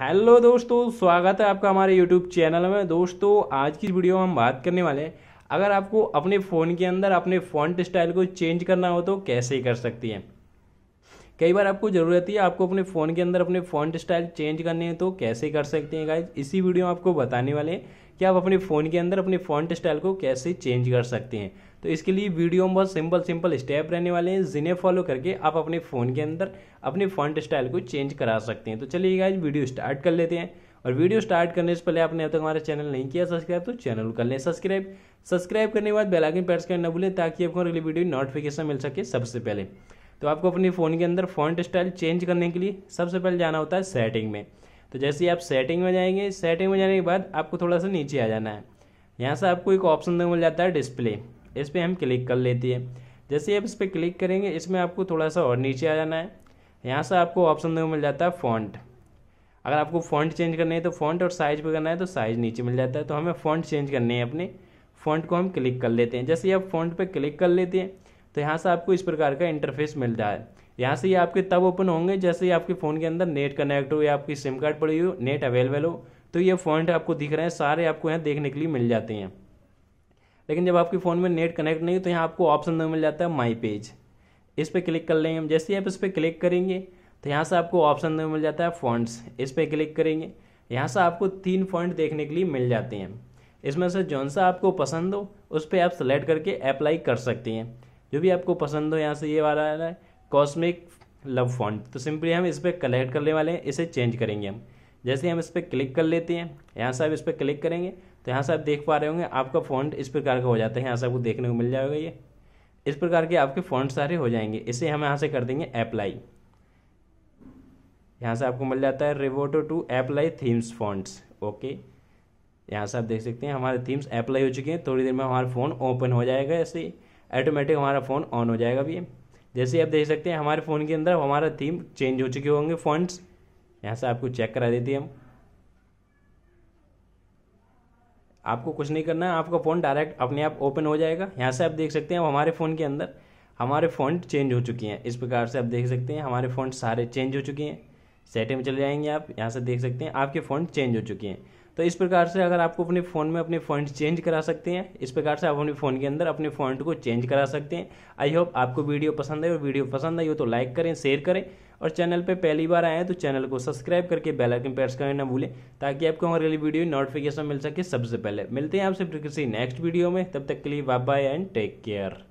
hello दोस्तों स्वागत है आपका हमारे यूट्यूब चैनल में दोस्तों आज की वीडियो में हम बात करने वाले हैं अगर आपको अपने फ़ोन के अंदर अपने फ़ॉन्ट स्टाइल को चेंज करना हो तो कैसे कर सकती हैं कई बार आपको ज़रूरत है आपको अपने फ़ोन के अंदर अपने फोन स्टाइल चेंज करने हैं तो कैसे कर सकते हैं गाइज इसी वीडियो में आपको बताने वाले हैं कि आप अपने फ़ोन के अंदर अपने फोन स्टाइल को कैसे चेंज कर सकते हैं तो इसके लिए वीडियो में बहुत सिंपल सिंपल स्टेप रहने वाले हैं जिन्हें फॉलो करके आप अपने फ़ोन के अंदर अपने फोन स्टाइल को चेंज करा सकते हैं तो चलिए गाइज वीडियो स्टार्ट कर लेते हैं और वीडियो स्टार्ट करने से पहले आपने अब तक हमारा चैनल नहीं किया सब्सक्राइब तो चैनल कर लें सब्सक्राइब सब्सक्राइब करने के बाद बेल आइकन प्रेस करना भूलें ताकि आपको अगली वीडियो नोटिफिकेशन मिल सके सबसे पहले तो आपको अपने फ़ोन के अंदर फ़ॉन्ट स्टाइल चेंज करने के लिए सबसे पहले जाना होता है सेटिंग में तो जैसे ही आप सेटिंग में जाएंगे सेटिंग में जाने के बाद आपको थोड़ा सा नीचे आ जाना है यहाँ से आपको एक ऑप्शन मिल जाता है डिस्प्ले इस पर हम क्लिक कर लेती है जैसे ही आप इस पर क्लिक करेंगे इसमें आपको थोड़ा सा और नीचे आ जाना है यहाँ से आपको ऑप्शन मिल जाता है फ़ॉन्ट अगर आपको फ़ॉन्ट चेंज तो करना है तो फ़ॉन्ट और साइज़ पर करना है तो साइज़ नीचे मिल जाता है तो हमें फ़ॉन्ट चेंज करने हैं अपने फ़ॉन्ट को हम क्लिक कर लेते हैं जैसे ही आप फ़ॉन्ट पर क्लिक कर लेते हैं तो यहाँ से आपको इस प्रकार का इंटरफेस मिल है यहाँ से ये आपके तब ओपन होंगे जैसे ही आपके फ़ोन के अंदर नेट कनेक्ट हो या आपकी सिम कार्ड पड़ी हो नेट अवेलेबल हो तो ये पॉइंट आपको दिख रहे हैं सारे आपको यहाँ देखने के लिए मिल जाते हैं लेकिन जब आपके फ़ोन में नेट कनेक्ट नहीं हो तो यहाँ आपको ऑप्शन मिल जाता है माई पेज इस पर क्लिक कर लेंगे हम जैसे ही आप इस पर क्लिक करेंगे तो यहाँ से आपको ऑप्शन मिल जाता है फॉन्ट्स इस पर क्लिक करेंगे यहाँ से आपको तीन फॉन्ट देखने के लिए मिल जाते हैं इसमें से जौन सा आपको पसंद हो उस पर आप सेलेक्ट करके अप्लाई कर सकते हैं जो भी आपको पसंद हो यहाँ से ये वाला आ रहा है कॉस्मिक लव फॉन्ट तो सिंपली हम इस पर कलेक्ट करने वाले हैं इसे चेंज करेंगे हम जैसे हम इस पर क्लिक कर लेते हैं यहाँ से आप इस पर क्लिक करेंगे तो यहाँ से आप देख पा रहे होंगे आपका फॉन्ट इस प्रकार का हो जाता है यहाँ से आपको देखने को मिल जाएगा ये इस प्रकार के आपके फॉन्ट सारे हो जाएंगे इसे हम यहाँ से कर देंगे अप्लाई यहाँ से आपको मिल जाता है रिवोटो to apply themes fonts okay यहाँ से आप देख सकते हैं हमारे थीम्स अप्लाई हो चुके हैं थोड़ी देर में हमारा फ़ोन ओपन हो जाएगा ऐसे ऑटोमेटिक हमारा फ़ोन ऑन हो जाएगा भैया जैसे आप देख सकते हैं हमारे फ़ोन के अंदर हमारा थीम चेंज हो चुके होंगे फॉन्ट्स यहाँ से आपको चेक करा देती है हम आपको कुछ नहीं करना है आपका फ़ोन डायरेक्ट अपने आप ओपन हो जाएगा यहाँ से आप देख सकते हैं हमारे फ़ोन के अंदर हमारे फ़ोन चेंज हो चुके हैं इस प्रकार से आप देख सकते हैं हमारे फ़ोन सारे चेंज हो चुके हैं सेटिंग में चले जाएंगे आप यहाँ से देख सकते हैं आपके फ़ोन चेंज हो चुके हैं तो इस प्रकार से अगर आपको अपने फ़ोन में अपने फॉन्ट चेंज करा सकते हैं इस प्रकार से आप अपने फ़ोन के अंदर अपने फॉन्ट को चेंज करा सकते हैं आई होप आपको वीडियो पसंद है और वीडियो पसंद आई हो तो लाइक करें शेयर करें और चैनल पे पहली बार आए हैं तो चैनल को सब्सक्राइब करके बेल आइकन प्रेस करें ना भूलें ताकि आपको हमारे लिए वीडियो नोटिफिकेशन मिल सके सबसे पहले मिलते हैं आपसे किसी नेक्स्ट वीडियो में तब तक के लिए bye bye and take care